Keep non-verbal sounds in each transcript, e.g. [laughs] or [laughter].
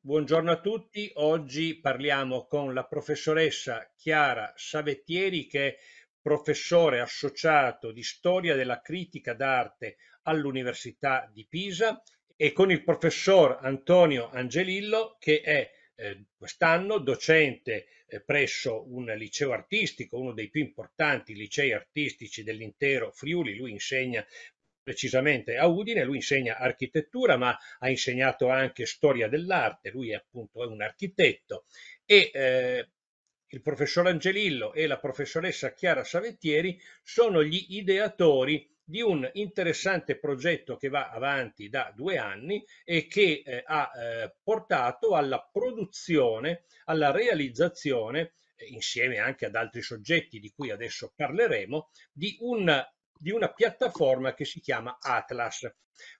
Buongiorno a tutti, oggi parliamo con la professoressa Chiara Savettieri che è professore associato di storia della critica d'arte all'Università di Pisa e con il professor Antonio Angelillo che è eh, quest'anno docente eh, presso un liceo artistico, uno dei più importanti licei artistici dell'intero Friuli, lui insegna precisamente a Udine, lui insegna architettura ma ha insegnato anche storia dell'arte, lui è appunto è un architetto e eh, il professor Angelillo e la professoressa Chiara Savettieri sono gli ideatori di un interessante progetto che va avanti da due anni e che eh, ha eh, portato alla produzione, alla realizzazione, eh, insieme anche ad altri soggetti di cui adesso parleremo, di un di una piattaforma che si chiama Atlas.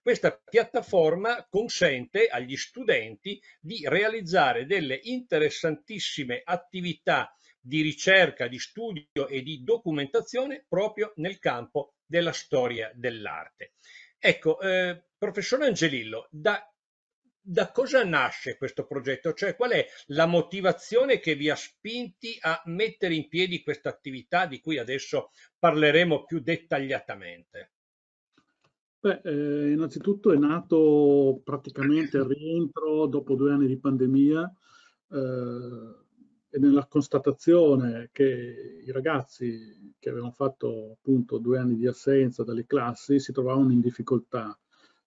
Questa piattaforma consente agli studenti di realizzare delle interessantissime attività di ricerca, di studio e di documentazione proprio nel campo della storia dell'arte. Ecco, eh, professor Angelillo, da da cosa nasce questo progetto? Cioè qual è la motivazione che vi ha spinti a mettere in piedi questa attività di cui adesso parleremo più dettagliatamente? Beh, eh, innanzitutto è nato praticamente il rientro dopo due anni di pandemia eh, e nella constatazione che i ragazzi che avevano fatto appunto due anni di assenza dalle classi si trovavano in difficoltà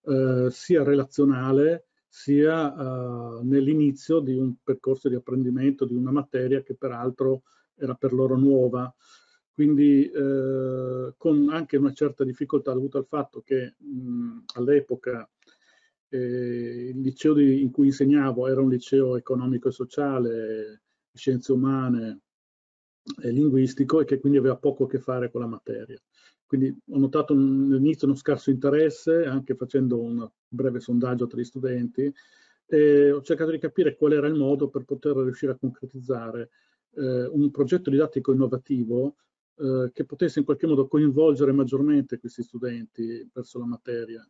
eh, sia relazionale sia eh, nell'inizio di un percorso di apprendimento di una materia che peraltro era per loro nuova. Quindi eh, con anche una certa difficoltà dovuta al fatto che all'epoca eh, il liceo di, in cui insegnavo era un liceo economico e sociale, scienze umane e linguistico e che quindi aveva poco a che fare con la materia. Quindi ho notato all'inizio uno scarso interesse, anche facendo un breve sondaggio tra gli studenti, e ho cercato di capire qual era il modo per poter riuscire a concretizzare eh, un progetto didattico innovativo eh, che potesse in qualche modo coinvolgere maggiormente questi studenti verso la materia.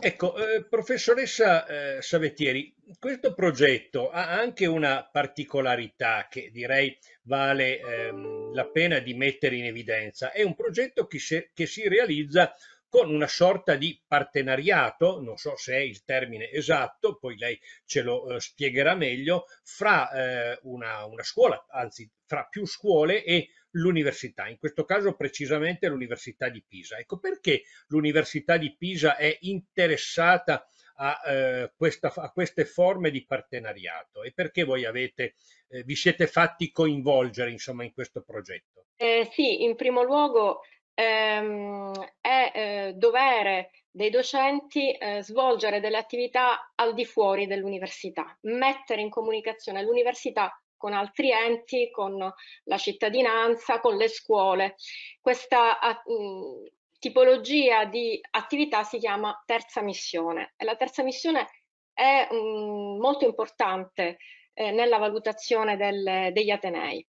Ecco, eh, professoressa eh, Savettieri, questo progetto ha anche una particolarità che direi vale ehm, la pena di mettere in evidenza. È un progetto che, se, che si realizza con una sorta di partenariato, non so se è il termine esatto, poi lei ce lo eh, spiegherà meglio, fra eh, una, una, scuola, anzi fra più scuole e l'università, in questo caso precisamente l'Università di Pisa. Ecco perché l'Università di Pisa è interessata a, eh, questa, a, queste forme di partenariato e perché voi avete, eh, vi siete fatti coinvolgere insomma, in questo progetto? Eh, sì, in primo luogo ehm, è eh, dovere dei docenti eh, svolgere delle attività al di fuori dell'università, mettere in comunicazione l'università con altri enti, con la cittadinanza, con le scuole. Questa uh, tipologia di attività si chiama terza missione e la terza missione è um, molto importante eh, nella valutazione del, degli Atenei.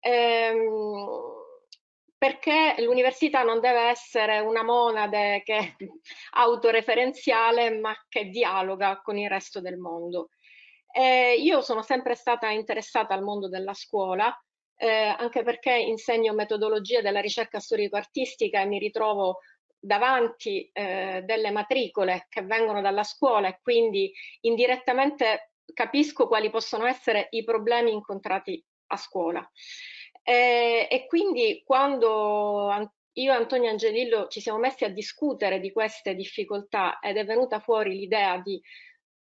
Ehm, perché l'università non deve essere una monade che [laughs] autoreferenziale ma che dialoga con il resto del mondo. Eh, io sono sempre stata interessata al mondo della scuola, eh, anche perché insegno metodologie della ricerca storico-artistica e mi ritrovo davanti eh, delle matricole che vengono dalla scuola e quindi indirettamente capisco quali possono essere i problemi incontrati a scuola. Eh, e quindi quando io e Antonio Angelillo ci siamo messi a discutere di queste difficoltà ed è venuta fuori l'idea di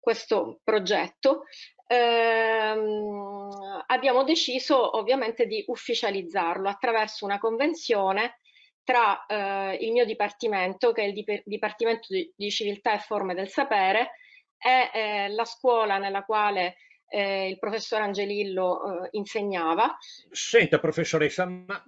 questo progetto, ehm, abbiamo deciso ovviamente di ufficializzarlo attraverso una convenzione tra eh, il mio dipartimento, che è il Dip Dipartimento di, di, Civiltà e Forme del Sapere, e eh, la scuola nella quale eh, il professor Angelillo eh, insegnava. Senta, professoressa, ma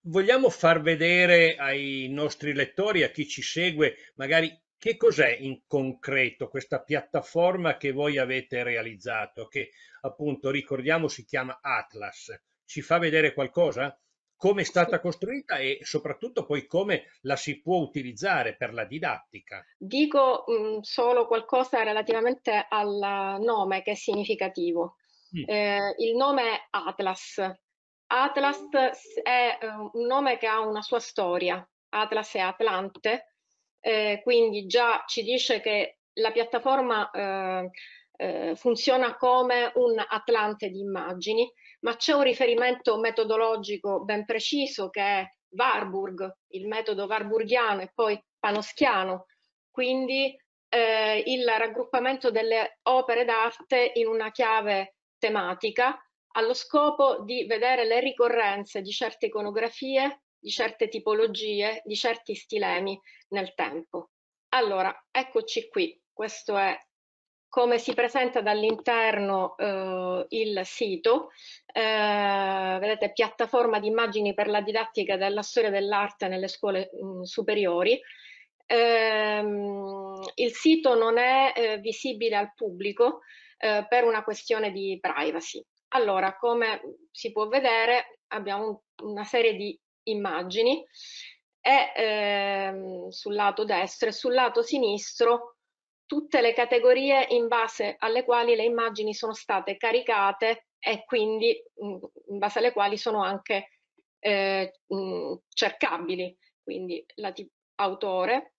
vogliamo far vedere ai nostri lettori, a chi ci segue, magari che cos'è in concreto questa piattaforma che voi avete realizzato, che appunto ricordiamo si chiama Atlas? Ci fa vedere qualcosa? Come è stata costruita e soprattutto poi come la si può utilizzare per la didattica? Dico mh, mm, solo qualcosa relativamente al nome che è significativo. Mm. Eh, il nome è Atlas. Atlas è eh, un nome che ha una sua storia. Atlas è Atlante, eh, quindi già ci dice che la piattaforma eh, eh, funziona come un atlante di immagini, ma c'è un riferimento metodologico ben preciso che è Warburg, il metodo warburgiano e poi panoschiano, quindi eh, il raggruppamento delle opere d'arte in una chiave tematica allo scopo di vedere le ricorrenze di certe iconografie di certe tipologie, di certi stilemi nel tempo. Allora, eccoci qui, questo è come si presenta dall'interno eh, il sito, eh, vedete piattaforma di immagini per la didattica della storia dell'arte nelle scuole mh, mm, superiori, eh, il sito non è eh, visibile al pubblico eh, per una questione di privacy. Allora, come si può vedere, abbiamo un, una serie di immagini e ehm, sul lato destro e sul lato sinistro tutte le categorie in base alle quali le immagini sono state caricate e quindi mm, in base alle quali sono anche eh, mh, mm, cercabili, quindi la autore,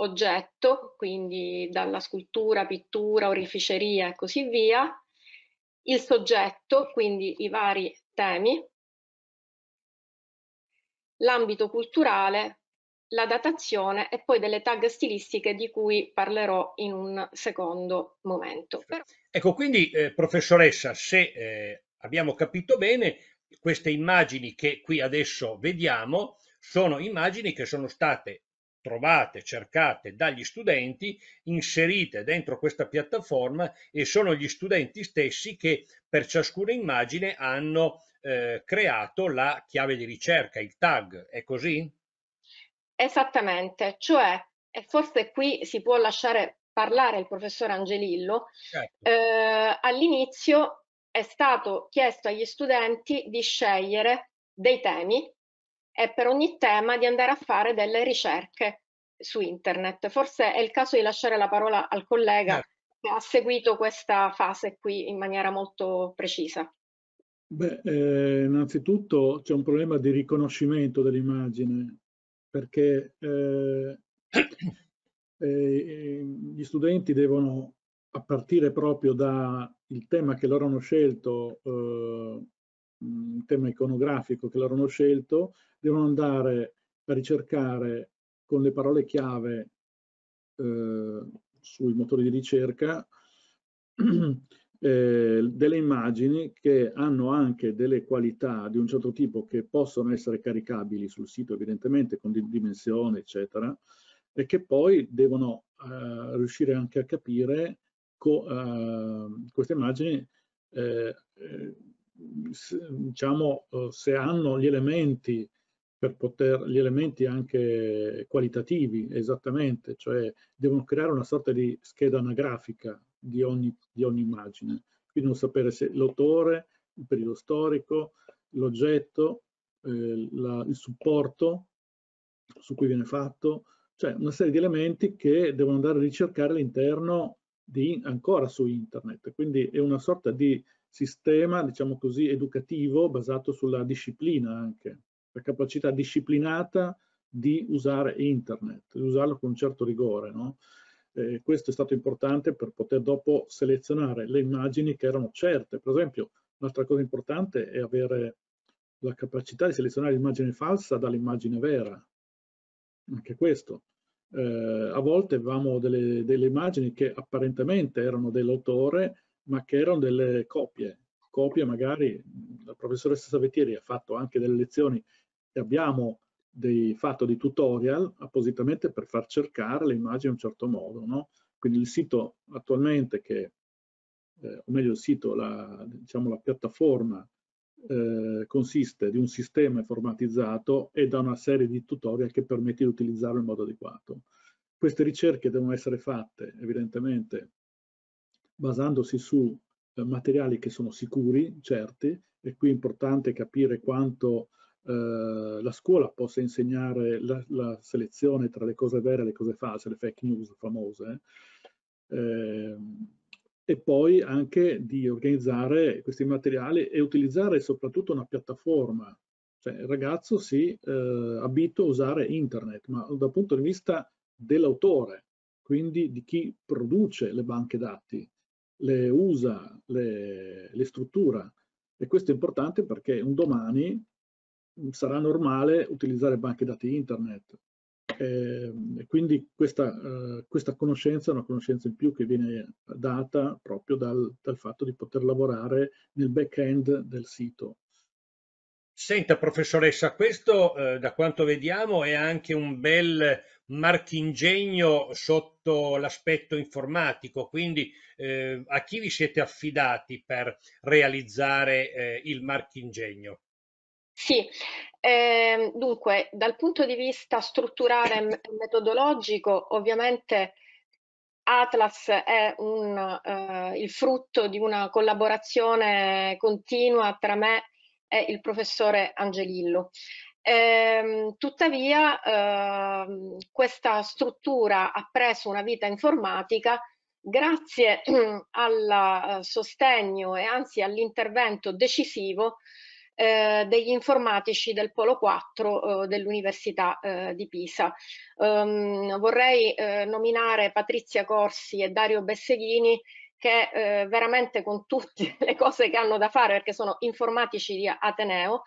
oggetto, quindi dalla scultura, pittura, orificeria e così via, il soggetto, quindi i vari temi, l'ambito culturale, la datazione e poi delle tag stilistiche di cui parlerò in un secondo momento. Ecco, quindi eh, professoressa, se eh, abbiamo capito bene, queste immagini che qui adesso vediamo sono immagini che sono state trovate, cercate dagli studenti, inserite dentro questa piattaforma e sono gli studenti stessi che per ciascuna immagine hanno eh, creato la chiave di ricerca, il tag, è così? Esattamente, cioè, e forse qui si può lasciare parlare il professor Angelillo, certo. eh, all'inizio è stato chiesto agli studenti di scegliere dei temi e per ogni tema di andare a fare delle ricerche su internet. Forse è il caso di lasciare la parola al collega eh. che ha seguito questa fase qui in maniera molto precisa. Beh, eh, innanzitutto c'è un problema di riconoscimento dell'immagine, perché eh, [coughs] eh gli studenti devono, a partire proprio dal tema che loro hanno scelto, eh, mh, tema iconografico che loro hanno scelto, devono andare a ricercare con le parole chiave eh, sui motori di ricerca [clears throat] eh, delle immagini che hanno anche delle qualità di un certo tipo che possono essere caricabili sul sito evidentemente con dimensione eccetera e che poi devono eh, riuscire anche a capire co, eh, queste immagini eh, eh, se, diciamo, eh, se hanno gli elementi per poter, gli elementi anche qualitativi, esattamente, cioè devono creare una sorta di scheda anagrafica di ogni, di ogni immagine, quindi non sapere se l'autore, il periodo storico, l'oggetto, eh, il supporto su cui viene fatto, cioè una serie di elementi che devono andare a ricercare all'interno di ancora su internet, quindi è una sorta di sistema, diciamo così, educativo basato sulla disciplina anche, la capacità disciplinata di usare internet, di usarlo con un certo rigore. No? Eh, questo è stato importante per poter dopo selezionare le immagini che erano certe. Per esempio, un'altra cosa importante è avere la capacità di selezionare l'immagine falsa dall'immagine vera. Anche questo. Eh, a volte avevamo delle, delle immagini che apparentemente erano dell'autore, ma che erano delle copie, copie magari, la professoressa Savettieri ha fatto anche delle lezioni e abbiamo dei, fatto dei tutorial appositamente per far cercare le immagini in un certo modo, no? Quindi il sito attualmente che, eh, o meglio il sito, la, diciamo la piattaforma eh, consiste di un sistema informatizzato e da una serie di tutorial che permette di utilizzarlo in modo adeguato. Queste ricerche devono essere fatte evidentemente basandosi su eh, materiali che sono sicuri, certi, e qui è importante capire quanto eh, la scuola possa insegnare la, la, selezione tra le cose vere e le cose false, le fake news famose, eh, e poi anche di organizzare questi materiali e utilizzare soprattutto una piattaforma. Cioè, il ragazzo si eh, abitua a usare internet, ma dal punto di vista dell'autore, quindi di chi produce le banche dati le usa, le, le struttura. E questo è importante perché un domani mm, sarà normale utilizzare banche dati internet. Ehm, e quindi questa, eh, questa, conoscenza è una conoscenza in più che viene data proprio dal, dal fatto di poter lavorare nel back-end del sito. Senta professoressa, questo eh, da quanto vediamo è anche un bel marchingegno sotto l'aspetto informatico, quindi eh, a chi vi siete affidati per realizzare eh, il marchingegno? Sì, eh, dunque dal punto di vista strutturale e metodologico ovviamente Atlas è un, eh, il frutto di una collaborazione continua tra me e il professore Angelillo. Ehm, tuttavia ehm, questa struttura ha preso una vita informatica grazie [clears throat] al eh, sostegno e anzi all'intervento decisivo eh, degli informatici del Polo 4 eh, dell'Università eh, di Pisa. Um, vorrei eh, nominare Patrizia Corsi e Dario Besseghini che eh, veramente con tutte [laughs] le cose che hanno da fare, perché sono informatici di Ateneo,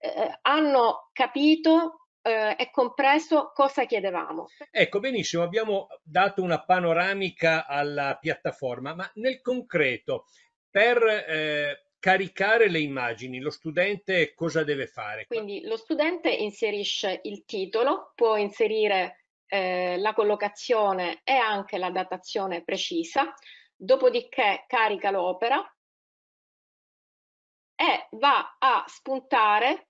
eh, hanno capito eh, e compreso cosa chiedevamo. Ecco, benissimo, abbiamo dato una panoramica alla piattaforma, ma nel concreto, per eh, caricare le immagini, lo studente cosa deve fare? Quindi lo studente inserisce il titolo, può inserire eh, la collocazione e anche la datazione precisa, dopodiché carica l'opera e va a spuntare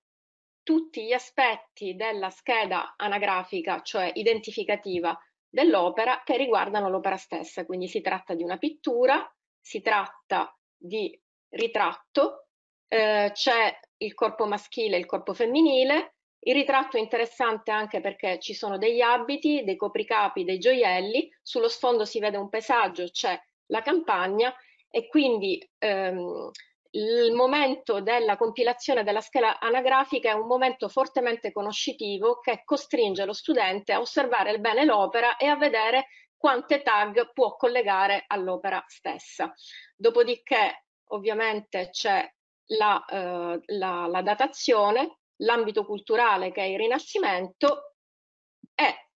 tutti gli aspetti della scheda anagrafica, cioè identificativa dell'opera, che riguardano l'opera stessa. Quindi si tratta di una pittura, si tratta di ritratto, eh, c'è il corpo maschile e il corpo femminile, il ritratto è interessante anche perché ci sono degli abiti, dei copricapi, dei gioielli, sullo sfondo si vede un paesaggio, c'è la campagna e quindi ehm, il momento della compilazione della scheda anagrafica è un momento fortemente conoscitivo che costringe lo studente a osservare bene l'opera e a vedere quante tag può collegare all'opera stessa. Dopodiché ovviamente c'è la, eh, la, la datazione, l'ambito culturale che è il Rinascimento e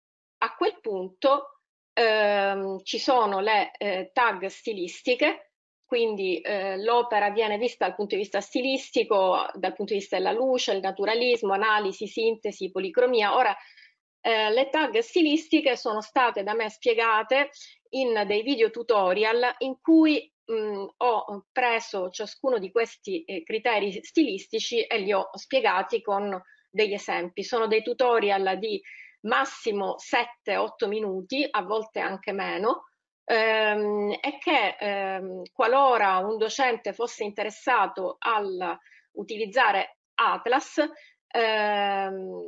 a quel punto ehm, ci sono le eh, tag stilistiche quindi eh, l'opera viene vista dal punto di vista stilistico, dal punto di vista della luce, il naturalismo, analisi, sintesi, policromia. Ora, eh, le tag stilistiche sono state da me spiegate in dei video tutorial in cui mh, mm, ho preso ciascuno di questi eh, criteri stilistici e li ho spiegati con degli esempi. Sono dei tutorial di massimo 7-8 minuti, a volte anche meno, ehm, è che ehm, qualora un docente fosse interessato al utilizzare Atlas, ehm,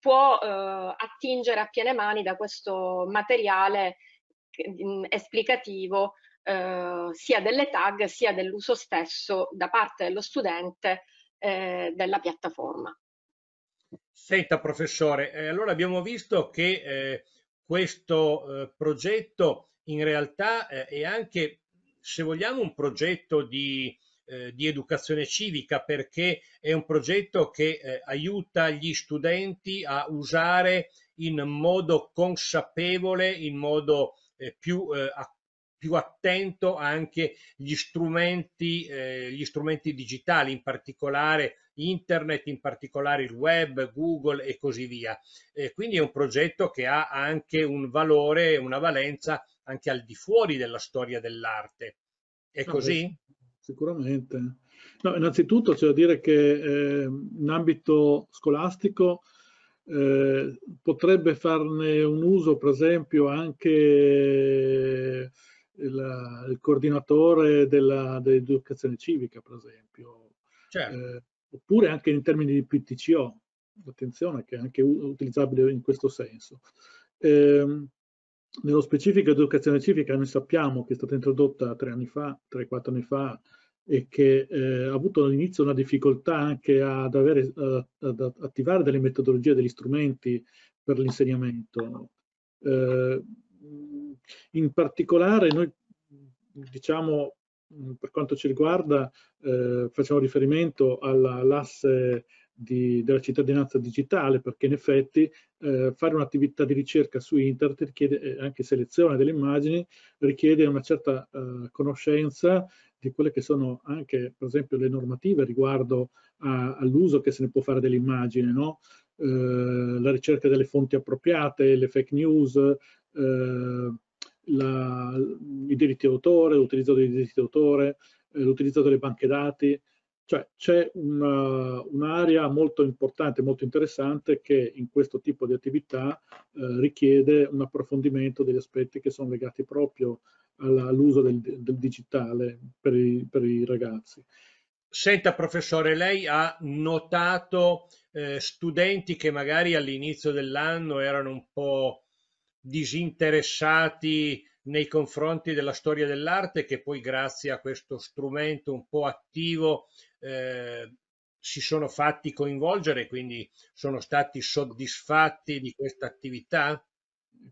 può eh, attingere a piene mani da questo materiale mm, esplicativo eh, sia delle tag sia dell'uso stesso da parte dello studente eh, della piattaforma. Senta professore, eh, allora abbiamo visto che eh, questo eh, progetto in realtà eh, è anche, se vogliamo, un progetto di, eh, di, educazione civica perché è un progetto che eh, aiuta gli studenti a usare in modo consapevole, in modo eh, più, eh, più, attento anche gli strumenti, eh, gli strumenti digitali, in particolare internet, in particolare il web, Google e così via. Eh, quindi è un progetto che ha anche un valore, una valenza anche al di fuori della storia dell'arte. È ah, così? Sicuramente. No, innanzitutto c'è da dire che eh, in ambito scolastico eh, potrebbe farne un uso, per esempio, anche il, eh, il coordinatore dell'educazione civica, per esempio. Certo. Eh, oppure anche in termini di PTCO, attenzione che è anche utilizzabile in questo senso. Eh, nello specifico educazione civica noi sappiamo che è stata introdotta tre anni fa, tre o quattro anni fa, e che eh, ha avuto all'inizio una difficoltà anche ad, avere, eh, ad, attivare delle metodologie, degli strumenti per l'insegnamento. Eh, in particolare noi diciamo per quanto ci riguarda eh, facciamo riferimento all'asse di, della cittadinanza digitale, perché in effetti eh, fare un'attività di ricerca su internet richiede eh, anche selezione delle immagini, richiede una certa eh, conoscenza di quelle che sono anche, per esempio, le normative riguardo all'uso che se ne può fare dell'immagine, no? eh, la ricerca delle fonti appropriate, le fake news, eh, la, i diritti d'autore, l'utilizzo dei diritti d'autore, eh, l'utilizzo delle banche dati, cioè c'è eh, un'area un molto importante, molto interessante che in questo tipo di attività eh, richiede un approfondimento degli aspetti che sono legati proprio all'uso del, del, digitale per i, per i, ragazzi. Senta professore, lei ha notato eh, studenti che magari all'inizio dell'anno erano un po' disinteressati nei confronti della storia dell'arte che poi grazie a questo strumento un po' attivo eh, si sono fatti coinvolgere, quindi sono stati soddisfatti di questa attività?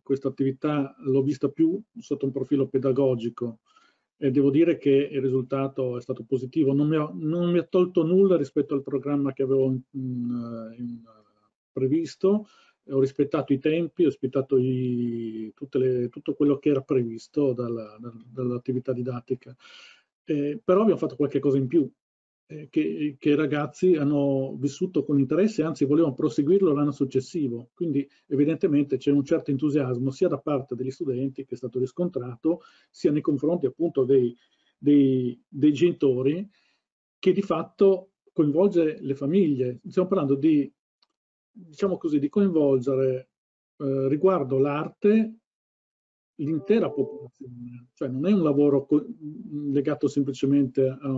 Questa attività l'ho vista più sotto un profilo pedagogico e devo dire che il risultato è stato positivo. Non mi ha, non mi ha tolto nulla rispetto al programma che avevo in, in, eh, previsto, ho rispettato i tempi, ho rispettato i, le, tutto quello che era previsto dalla, dall'attività didattica. Eh, però abbiamo fatto qualche cosa in più, eh, che, che, i ragazzi hanno vissuto con interesse, anzi volevano proseguirlo l'anno successivo. Quindi evidentemente c'è un certo entusiasmo sia da parte degli studenti, che è stato riscontrato, sia nei confronti appunto dei, dei, dei genitori, che di fatto coinvolge le famiglie. Stiamo parlando di diciamo così, di coinvolgere eh, riguardo l'arte l'intera popolazione, cioè non è un lavoro legato semplicemente a, a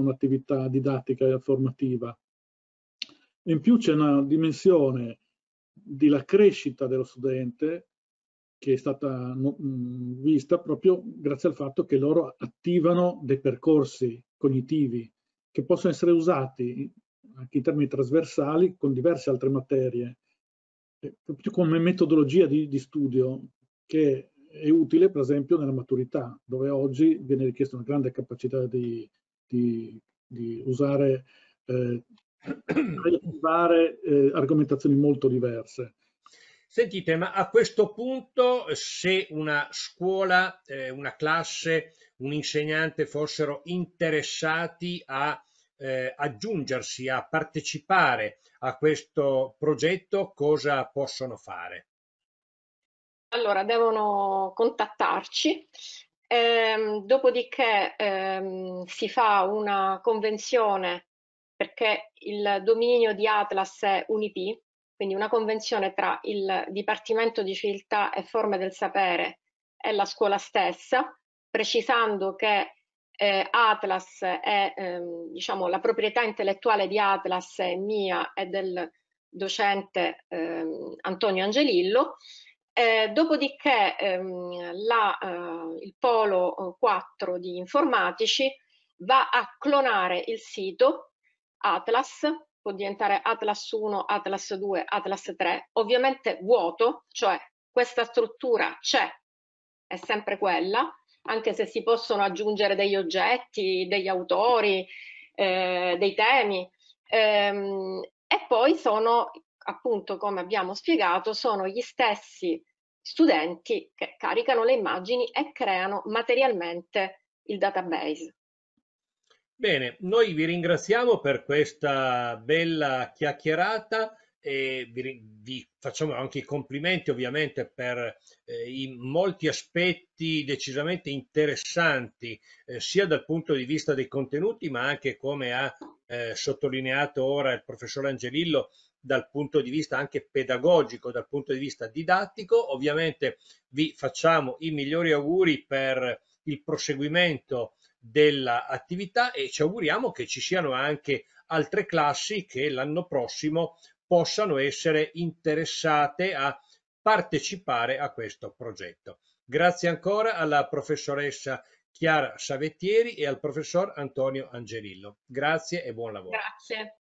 un'attività didattica e formativa. In più c'è una dimensione della crescita dello studente che è stata mm, vista proprio grazie al fatto che loro attivano dei percorsi cognitivi che possono essere usati anche in termini trasversali con diverse altre materie, eh, proprio come metodologia di, di studio che è utile per esempio nella maturità, dove oggi viene richiesta una grande capacità di, di, di usare, eh, [clears throat] eh, argomentazioni molto diverse. Sentite, ma a questo punto se una scuola, eh, una classe, un insegnante fossero interessati a eh, aggiungersi a partecipare a questo progetto, cosa possono fare? Allora, devono contattarci, ehm, dopodiché ehm, si fa una convenzione perché il dominio di Atlas è UNIP, quindi una convenzione tra il Dipartimento di Civiltà e Forme del Sapere e la scuola stessa, precisando che eh, Atlas è, ehm, diciamo, la proprietà intellettuale di Atlas è mia e del docente ehm, Antonio Angelillo. Eh, dopodiché ehm, la, eh, il polo 4 eh, di informatici va a clonare il sito Atlas, può diventare Atlas 1, Atlas 2, Atlas 3, ovviamente vuoto, cioè questa struttura c'è, è sempre quella, anche se si possono aggiungere degli oggetti, degli autori, eh, dei temi. Ehm, e poi sono, appunto, come abbiamo spiegato, sono gli stessi studenti che caricano le immagini e creano materialmente il database. Bene, noi vi ringraziamo per questa bella chiacchierata e vi, vi, facciamo anche i complimenti ovviamente per eh, i molti aspetti decisamente interessanti eh, sia dal punto di vista dei contenuti ma anche come ha eh, sottolineato ora il professor Angelillo dal punto di vista anche pedagogico, dal punto di vista didattico. Ovviamente vi facciamo i migliori auguri per il proseguimento dell'attività e ci auguriamo che ci siano anche altre classi che l'anno prossimo possano essere interessate a partecipare a questo progetto. Grazie ancora alla professoressa Chiara Savettieri e al professor Antonio Angelillo. Grazie e buon lavoro. Grazie.